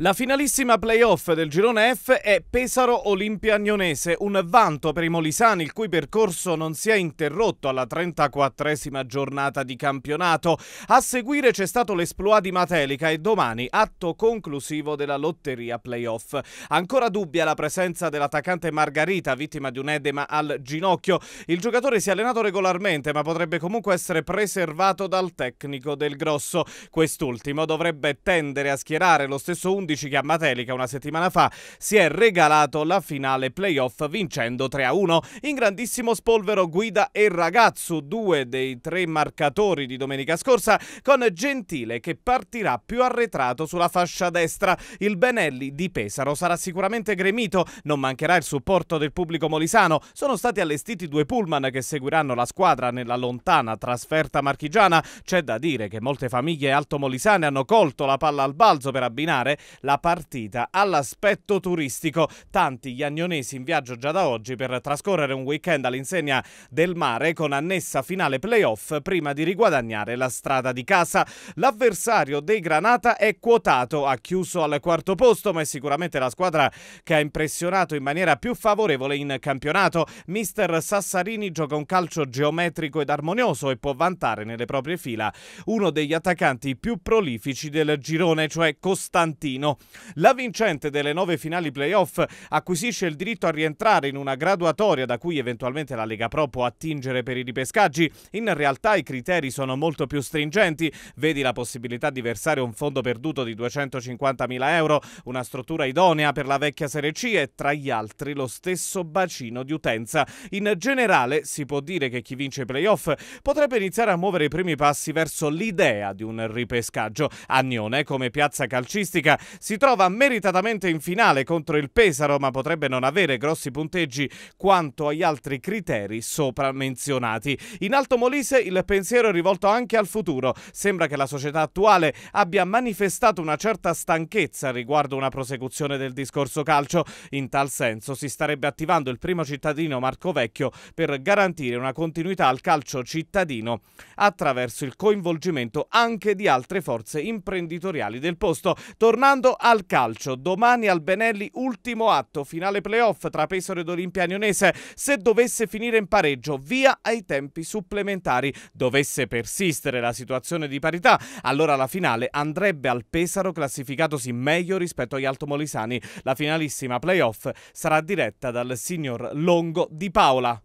La finalissima playoff del girone F è Pesaro Olimpia Agnonese, un vanto per i molisani il cui percorso non si è interrotto alla 34esima giornata di campionato. A seguire c'è stato l'esploa di Matelica e domani atto conclusivo della lotteria playoff. Ancora dubbia la presenza dell'attaccante Margarita, vittima di un edema al ginocchio. Il giocatore si è allenato regolarmente ma potrebbe comunque essere preservato dal tecnico del Grosso. Quest'ultimo dovrebbe tendere a schierare lo stesso 11 11 che a Matelica una settimana fa si è regalato la finale playoff vincendo 3-1. a In grandissimo spolvero Guida e Ragazzu, due dei tre marcatori di domenica scorsa, con Gentile che partirà più arretrato sulla fascia destra. Il Benelli di Pesaro sarà sicuramente gremito, non mancherà il supporto del pubblico molisano. Sono stati allestiti due pullman che seguiranno la squadra nella lontana trasferta marchigiana. C'è da dire che molte famiglie altomolisane hanno colto la palla al balzo per abbinare la partita all'aspetto turistico. Tanti gli agnonesi in viaggio già da oggi per trascorrere un weekend all'insegna del mare con annessa finale playoff prima di riguadagnare la strada di casa. L'avversario dei Granata è quotato, ha chiuso al quarto posto ma è sicuramente la squadra che ha impressionato in maniera più favorevole in campionato. Mister Sassarini gioca un calcio geometrico ed armonioso e può vantare nelle proprie fila uno degli attaccanti più prolifici del girone, cioè Costantino Torino. La vincente delle nove finali playoff acquisisce il diritto a rientrare in una graduatoria da cui eventualmente la Lega Pro può attingere per i ripescaggi. In realtà i criteri sono molto più stringenti, vedi la possibilità di versare un fondo perduto di 250.000 euro, una struttura idonea per la vecchia Serie C e tra gli altri lo stesso bacino di utenza. In generale si può dire che chi vince i playoff potrebbe iniziare a muovere i primi passi verso l'idea di un ripescaggio. Agnone, come piazza calcistica, si trova meritatamente in finale contro il Pesaro, ma potrebbe non avere grossi punteggi quanto agli altri criteri sopra menzionati. In Alto Molise il pensiero è rivolto anche al futuro. Sembra che la società attuale abbia manifestato una certa stanchezza riguardo una prosecuzione del discorso calcio. In tal senso si starebbe attivando il primo cittadino Marco Vecchio per garantire una continuità al calcio cittadino attraverso il coinvolgimento anche di altre forze imprenditoriali del posto. Tornando campionato al calcio. Domani al Benelli ultimo atto, finale playoff tra Pesaro ed Olimpia Nionese. Se dovesse finire in pareggio, via ai tempi supplementari. Dovesse persistere la situazione di parità, allora la finale andrebbe al Pesaro classificatosi meglio rispetto agli altomolisani. La finalissima playoff sarà diretta dal signor Longo di Paola.